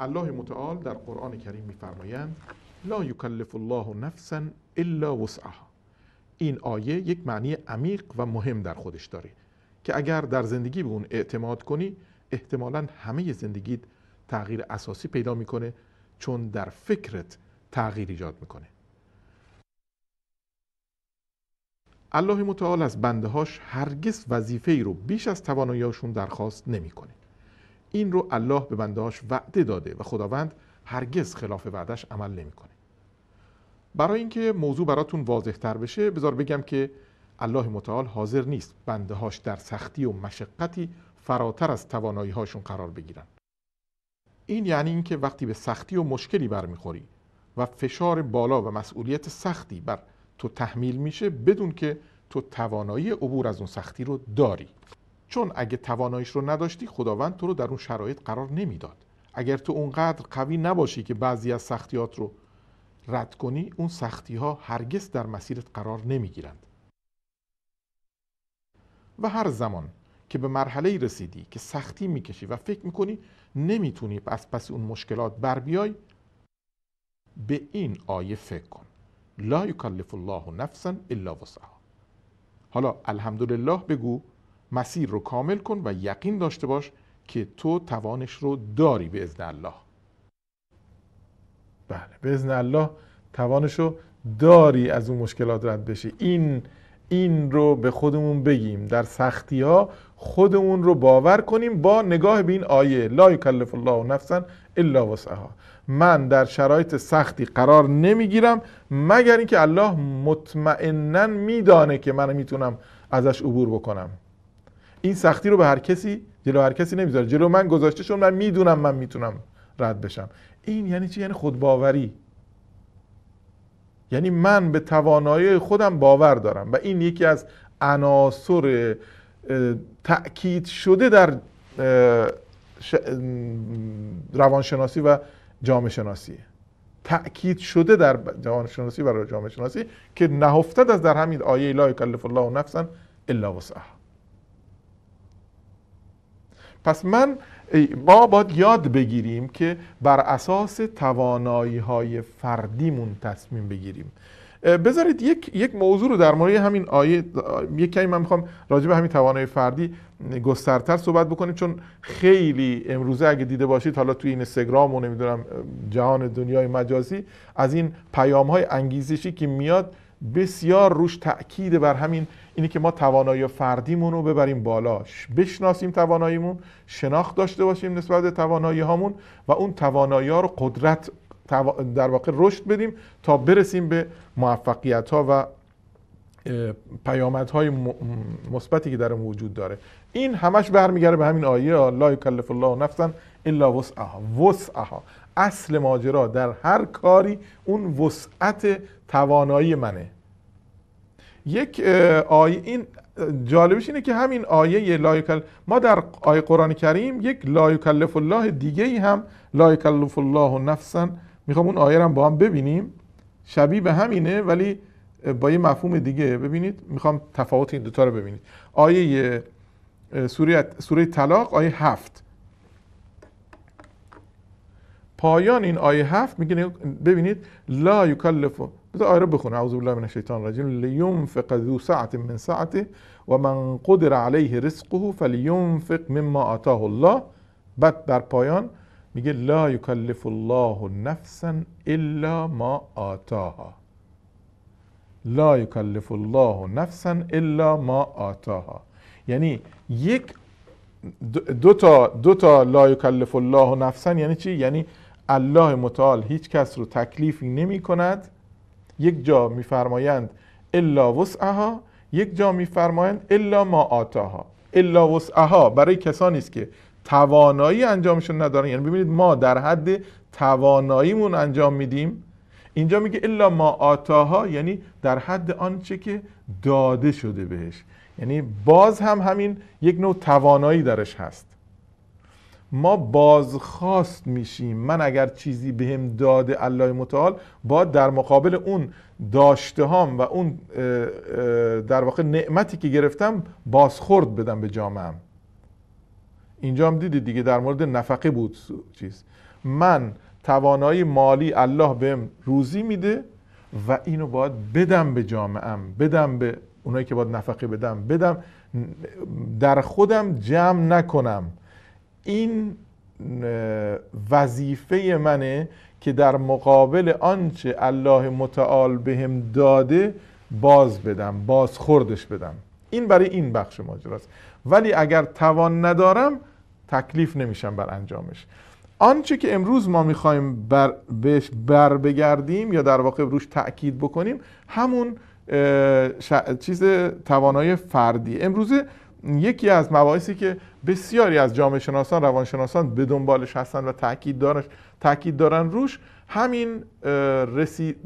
الله متعال در قرآن کریم میفرمایند لا یکلف الله نفسا الا وسعها این آیه یک معنی عمیق و مهم در خودش داره که اگر در زندگی به اون اعتماد کنی احتمالا همه زندگیت تغییر اساسی پیدا میکنه چون در فکرت تغییر ایجاد میکنه الله متعال از بنده هاش هرگز وظیفه ای رو بیش از تواناییاشون درخواست نمیکنه این رو الله به بنده هاش وعده داده و خداوند هرگز خلاف وعدش عمل نمیکنه برای اینکه موضوع براتون واضح تر بشه بذار بگم که الله متعال حاضر نیست بنده هاش در سختی و مشقتی فراتر از توانایی هاشون قرار بگیرن این یعنی اینکه وقتی به سختی و مشکلی برمیخوری و فشار بالا و مسئولیت سختی بر تو تحمیل میشه بدون که تو توانایی عبور از اون سختی رو داری چون اگه تواناییش رو نداشتی خداوند تو رو در اون شرایط قرار نمیداد اگر تو اونقدر قوی نباشی که بعضی از سختیات رو رد کنی اون سختی ها هرگز در مسیرت قرار نمیگیرند و هر زمان که به مرحله رسیدی که سختی میکشی و فکر میکنی نمیتونی از پس اون مشکلات بر بیای به این آیه فکر کن لا یکلف الله نفسا الا وسعها حالا الحمدلله بگو مسیر رو کامل کن و یقین داشته باش که تو توانش رو داری به اذن الله بله به اذن الله توانش رو داری از اون مشکلات رد بشی این این رو به خودمون بگیم در سختی ها خودمون رو باور کنیم با نگاه به این آیه لا یکلف الله نفسا الا وسعها من در شرایط سختی قرار نمیگیرم مگر اینکه الله مطمئنا میدانه که من میتونم ازش عبور بکنم این سختی رو به هر کسی جلو هر کسی نمیذاره جلو من گذاشته شون من میدونم من میتونم رد بشم این یعنی چی یعنی خودباوری یعنی من به توانایی خودم باور دارم و این یکی از عناصر تأکید شده در روانشناسی و جامعه شناسی تأکید شده در روانشناسی و جامعه شناسی که نهفته از در همین آیه لا یکلف الله نفسا الا وسعها پس من ما باید یاد بگیریم که بر اساس توانایی های فردیمون تصمیم بگیریم بذارید یک, یک موضوع رو در مورد همین آیه یک کمی من میخوام راجع به همین توانایی فردی گسترتر صحبت بکنیم چون خیلی امروزه اگه دیده باشید حالا توی اینستاگرام و نمیدونم جهان دنیای مجازی از این پیام های انگیزشی که میاد بسیار روش تاکید بر همین اینه که ما توانایی فردیمون رو ببریم بالاش بشناسیم تواناییمون شناخت داشته باشیم نسبت به توانایی هامون و اون توانایی ها رو قدرت در واقع رشد بدیم تا برسیم به موفقیت ها و پیامدهای مثبتی که در وجود داره این همش برمیگرده به همین آیه لا یکلف الله نفسا الا وسعها وسعها اصل ماجرا در هر کاری اون وسعت توانایی منه یک آیه این جالبش اینه که همین آیه لایکل ما در آیه قرآن کریم یک لایکلف الله دیگه ای هم لایکلف الله نفسا میخوام اون آیه رو هم با هم ببینیم شبیه به همینه ولی با یه مفهوم دیگه ببینید میخوام تفاوت این دوتا رو ببینید آیه سوره, سوره طلاق آیه هفت پایان این آیه هفت میگه ببینید لا یکلف بذار آیه بخونه اعوذ بالله من الشیطان الرجیم لینفق ذو سعت من ساعته و من قدر علیه رزقه فلينفق مما آتاه الله بعد در پایان میگه لا يكلف الله نفسا الا ما آتاها لا يكلف الله نفسا الا ما آتاها یعنی یک دو تا لا یکلف الله نفسا یعنی چی یعنی الله متعال هیچ کس رو تکلیفی نمی کند یک جا میفرمایند الا وسعها یک جا میفرمایند الا ما آتاها الا وسعها برای کسانی است که توانایی انجامشون ندارن یعنی ببینید ما در حد تواناییمون انجام میدیم اینجا میگه الا ما آتاها یعنی در حد آنچه که داده شده بهش یعنی باز هم همین یک نوع توانایی درش هست ما بازخواست میشیم من اگر چیزی بهم داده الله متعال با در مقابل اون داشته هام و اون در واقع نعمتی که گرفتم بازخورد بدم به جامعم اینجا هم دیدید دیگه در مورد نفقه بود چیز من توانایی مالی الله بهم روزی میده و اینو باید بدم به جامعم بدم به اونایی که باید نفقه بدم بدم در خودم جمع نکنم این وظیفه منه که در مقابل آنچه الله متعال بهم داده باز بدم باز خوردش بدم این برای این بخش ماجراست ولی اگر توان ندارم تکلیف نمیشم بر انجامش آنچه که امروز ما میخوایم بر بهش بر بگردیم یا در واقع روش تاکید بکنیم همون چیز توانای فردی امروزه یکی از مباحثی که بسیاری از جامعه شناسان روانشناسان به دنبالش هستن و تاکید دارن تاکید دارن روش همین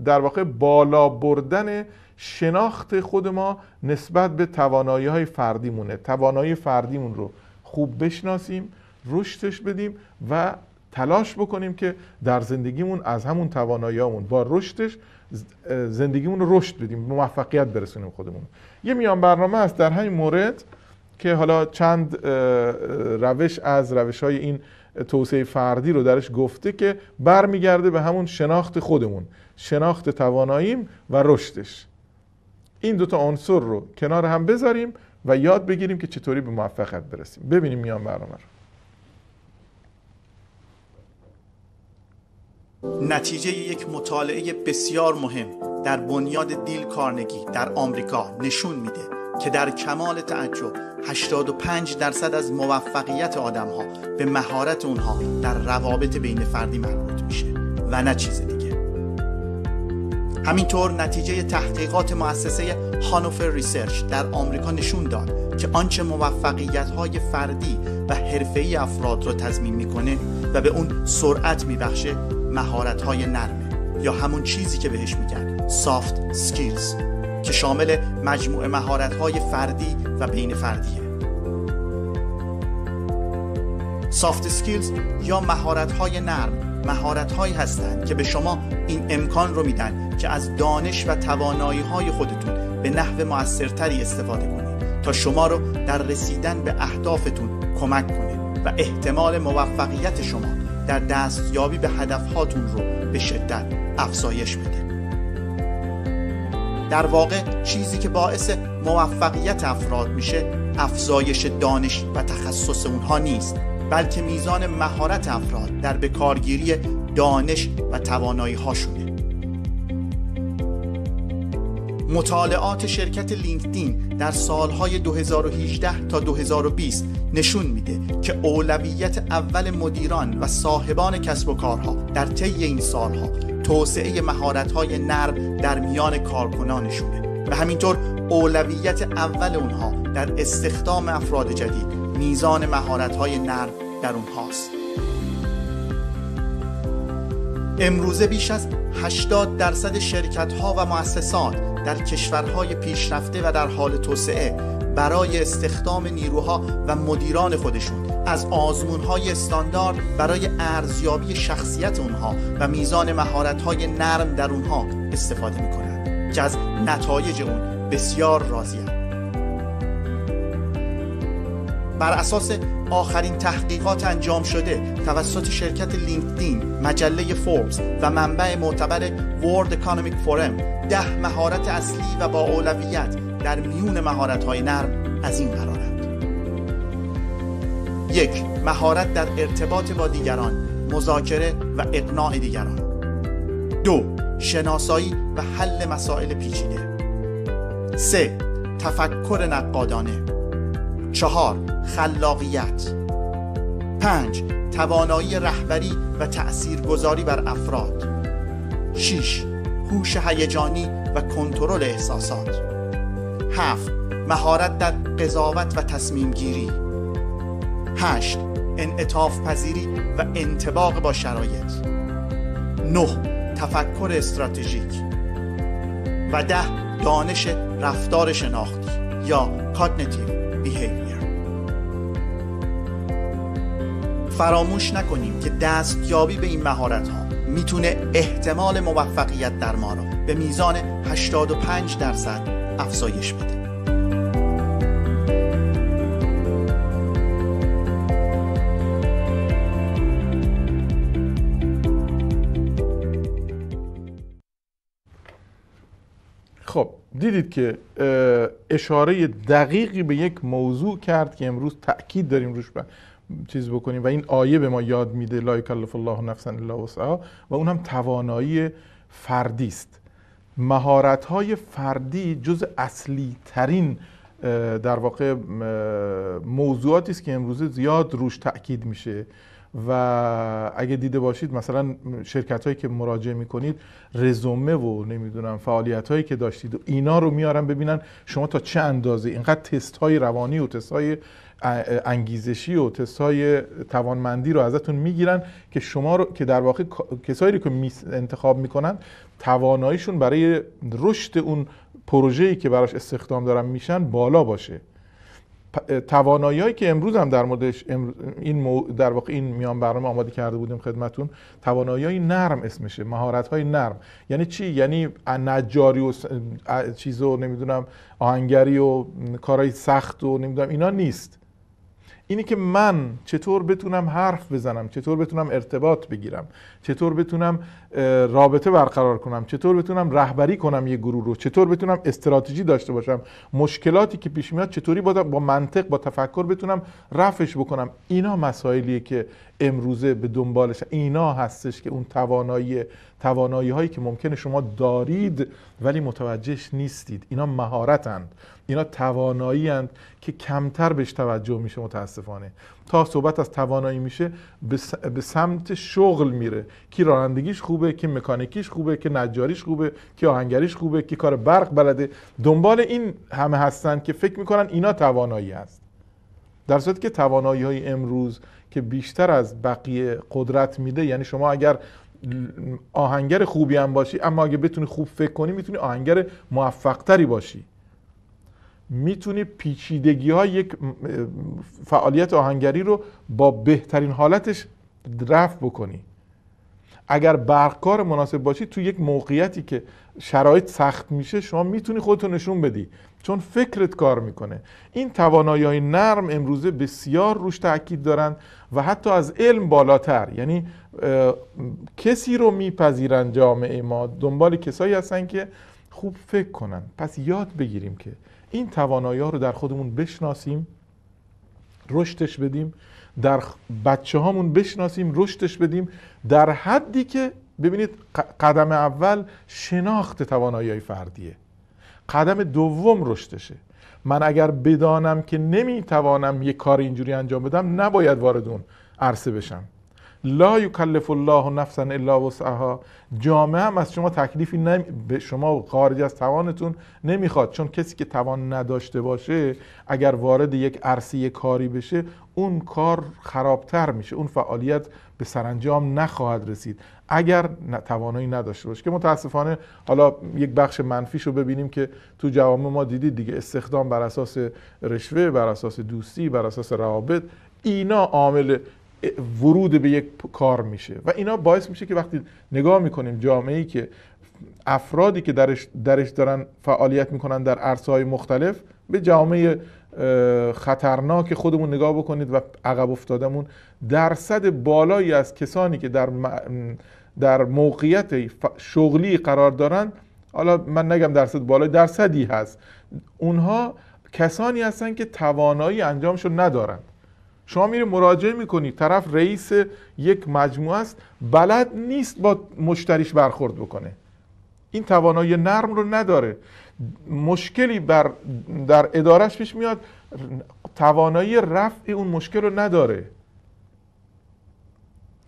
در واقع بالا بردن شناخت خود ما نسبت به توانایی های فردیمونه توانایی فردیمون رو خوب بشناسیم رشدش بدیم و تلاش بکنیم که در زندگیمون از همون تواناییامون با رشدش زندگیمون رو رشد بدیم موفقیت برسونیم خودمون یه میان برنامه است در همین مورد که حالا چند روش از روش های این توسعه فردی رو درش گفته که برمیگرده به همون شناخت خودمون شناخت تواناییم و رشدش این دوتا عنصر رو کنار هم بذاریم و یاد بگیریم که چطوری به موفقیت برسیم ببینیم میان برنامه رو نتیجه یک مطالعه بسیار مهم در بنیاد دیل کارنگی در آمریکا نشون میده که در کمال تعجب 85 درصد از موفقیت آدم ها به مهارت اونها در روابط بین فردی مربوط میشه و نه چیز دیگه همینطور نتیجه تحقیقات مؤسسه هانوفر ریسرچ در آمریکا نشون داد که آنچه موفقیت های فردی و حرفه‌ای افراد را تضمین میکنه و به اون سرعت میبخشه مهارت های نرمه یا همون چیزی که بهش میگن سافت سکیلز که شامل مجموع مهارت‌های فردی و بین فردیه. سافت سکیلز یا مهارت‌های نرم مهارت‌هایی هستند که به شما این امکان رو میدن که از دانش و های خودتون به نحو موثرتری استفاده کنید تا شما رو در رسیدن به اهدافتون کمک کنه و احتمال موفقیت شما در دستیابی به هدفهاتون رو به شدت افزایش بده. در واقع چیزی که باعث موفقیت افراد میشه افزایش دانش و تخصص اونها نیست بلکه میزان مهارت افراد در بکارگیری دانش و توانایی هاشونه مطالعات شرکت لینکدین در سالهای 2018 تا 2020 نشون میده که اولویت اول مدیران و صاحبان کسب و کارها در طی این سالها توسعه های نرم در میان کارکنانشونه و همینطور اولویت اول اونها در استخدام افراد جدید میزان های نرم در اونهاست امروزه بیش از 80 درصد شرکت ها و مؤسسات در کشورهای پیشرفته و در حال توسعه برای استخدام نیروها و مدیران خودشون از آزمون های استاندارد برای ارزیابی شخصیت اونها و میزان مهارت های نرم در اونها استفاده میکنند که از نتایج اون بسیار راضی هم. بر اساس آخرین تحقیقات انجام شده توسط شرکت لینکدین، مجله فوربس و منبع معتبر ورد اکانومیک فورم ده مهارت اصلی و با اولویت در میون های نرم از این قرارند یک مهارت در ارتباط با دیگران مذاکره و اقناع دیگران دو شناسایی و حل مسائل پیچیده سه تفکر نقادانه چهار خلاقیت پنج توانایی رهبری و تأثیرگذاری بر افراد 6. هوش هیجانی و کنترل احساسات 7. مهارت در قضاوت و تصمیم گیری 8. انعطاف پذیری و انتباق با شرایط 9. تفکر استراتژیک و 10. دانش رفتار شناختی یا کاگنیتیو بیهیویر فراموش نکنیم که دستیابی به این مهارت ها میتونه احتمال موفقیت در ما را به میزان 85 درصد افزایش بده خب دیدید که اشاره دقیقی به یک موضوع کرد که امروز تأکید داریم روش بر چیز بکنیم و این آیه به ما یاد میده لا یکلف الله نفسا الا وسعها و اون هم توانایی فردی است مهارت های فردی جز اصلی ترین در واقع موضوعاتی است که امروزه زیاد روش تاکید میشه و اگه دیده باشید مثلا شرکت هایی که مراجعه میکنید رزومه و نمیدونم فعالیت هایی که داشتید اینا رو میارن ببینن شما تا چه اندازه اینقدر تست های روانی و تست های انگیزشی و تصایه توانمندی رو ازتون میگیرن که شما رو که در واقع کسایی رو که انتخاب میکنن تواناییشون برای رشد اون پروژه‌ای که براش استخدام دارن میشن بالا باشه توانایی که امروز هم در موردش این در واقع این میان برنامه آماده کرده بودیم خدمتون توانایی نرم اسمشه مهارت های نرم یعنی چی یعنی نجاری و چیزو نمیدونم آهنگری و کارهای سخت و نمیدونم اینا نیست اینی که من چطور بتونم حرف بزنم چطور بتونم ارتباط بگیرم چطور بتونم رابطه برقرار کنم چطور بتونم رهبری کنم یه گروه رو چطور بتونم استراتژی داشته باشم مشکلاتی که پیش میاد چطوری با منطق با تفکر بتونم رفعش بکنم اینا مسائلیه که امروزه به دنبالش اینا هستش که اون توانایی توانایی هایی که ممکنه شما دارید ولی متوجهش نیستید اینا مهارتند اینا توانایی که کمتر بهش توجه میشه متاسفانه تا صحبت از توانایی میشه به سمت شغل میره کی رانندگیش خوبه کی مکانیکیش خوبه کی نجاریش خوبه کی آهنگریش خوبه کی کار برق بلده دنبال این همه هستن که فکر میکنن اینا توانایی هست در صورتی که توانایی های امروز که بیشتر از بقیه قدرت میده یعنی شما اگر آهنگر خوبی هم باشی اما اگه بتونی خوب فکر کنی میتونی آهنگر موفقتری باشی میتونی پیچیدگی های یک فعالیت آهنگری رو با بهترین حالتش رفع بکنی اگر برقکار مناسب باشی تو یک موقعیتی که شرایط سخت میشه شما میتونی خودتو نشون بدی چون فکرت کار میکنه این توانایی های نرم امروزه بسیار روش تاکید دارن و حتی از علم بالاتر یعنی کسی رو میپذیرن جامعه ما دنبال کسایی هستن که خوب فکر کنن پس یاد بگیریم که این توانایی ها رو در خودمون بشناسیم رشدش بدیم در بچه هامون بشناسیم رشدش بدیم در حدی که ببینید قدم اول شناخت توانایی های فردیه قدم دوم رشدشه من اگر بدانم که نمیتوانم یه کار اینجوری انجام بدم نباید وارد اون عرصه بشم لا یکلف الله نفسا الا وسعها جامعه هم از شما تکلیفی نمی... به شما خارج از توانتون نمیخواد چون کسی که توان نداشته باشه اگر وارد یک عرصه کاری بشه اون کار خرابتر میشه اون فعالیت به سرانجام نخواهد رسید اگر توانایی نداشته باشه که متاسفانه حالا یک بخش منفیش رو ببینیم که تو جوام ما دیدید دیگه استخدام بر اساس رشوه بر اساس دوستی بر اساس روابط اینا عامل ورود به یک کار میشه و اینا باعث میشه که وقتی نگاه میکنیم جامعه ای که افرادی که درش, درش دارن فعالیت میکنن در عرصه های مختلف به جامعه خطرناک خودمون نگاه بکنید و عقب افتادمون درصد بالایی از کسانی که در, در موقعیت شغلی قرار دارن حالا من نگم درصد بالای درصدی هست اونها کسانی هستن که توانایی انجامشو ندارن شما میره مراجعه میکنی، طرف رئیس یک مجموعه است بلد نیست با مشتریش برخورد بکنه این توانایی نرم رو نداره مشکلی بر در ادارش پیش میاد توانایی رفع اون مشکل رو نداره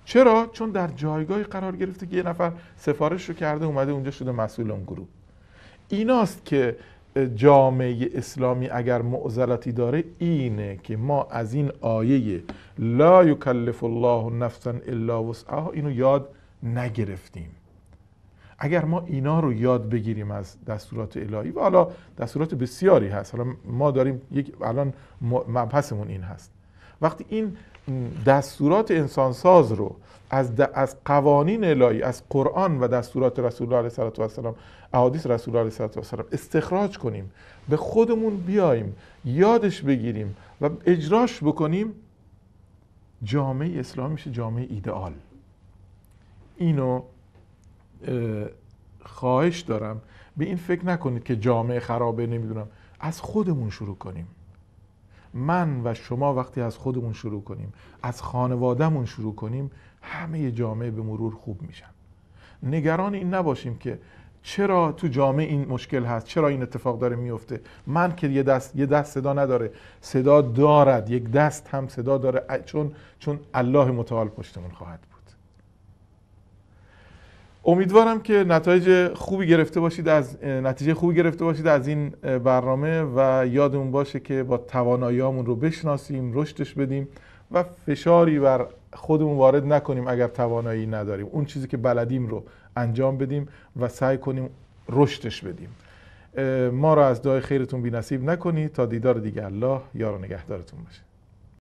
چرا چون در جایگاهی قرار گرفته که یه نفر سفارش رو کرده اومده اونجا شده مسئول اون گروه ایناست که جامعه اسلامی اگر معضلتی داره اینه که ما از این آیه لا یکلف الله نفسا الا وسعها اینو یاد نگرفتیم اگر ما اینا رو یاد بگیریم از دستورات الهی و حالا دستورات بسیاری هست حالا ما داریم یک الان مبحثمون این هست وقتی این دستورات انسانساز رو از, از قوانین الهی از قرآن و دستورات رسول الله علیه و سلم، احادیث رسول الله علیه و سلم استخراج کنیم به خودمون بیایم یادش بگیریم و اجراش بکنیم جامعه اسلام میشه جامعه ایدئال اینو خواهش دارم به این فکر نکنید که جامعه خرابه نمیدونم از خودمون شروع کنیم من و شما وقتی از خودمون شروع کنیم از خانوادهمون شروع کنیم همه جامعه به مرور خوب میشن نگران این نباشیم که چرا تو جامعه این مشکل هست چرا این اتفاق داره میفته من که یه دست یه دست صدا نداره صدا دارد یک دست هم صدا داره چون چون الله متعال پشتمون خواهد بود امیدوارم که نتایج خوبی گرفته باشید از نتیجه خوبی گرفته باشید از این برنامه و یادمون باشه که با تواناییامون رو بشناسیم رشدش بدیم و فشاری بر خودمون وارد نکنیم اگر توانایی نداریم اون چیزی که بلدیم رو انجام بدیم و سعی کنیم رشدش بدیم ما رو از دای خیرتون بی نصیب نکنید تا دیدار دیگر الله یار و نگهدارتون باشه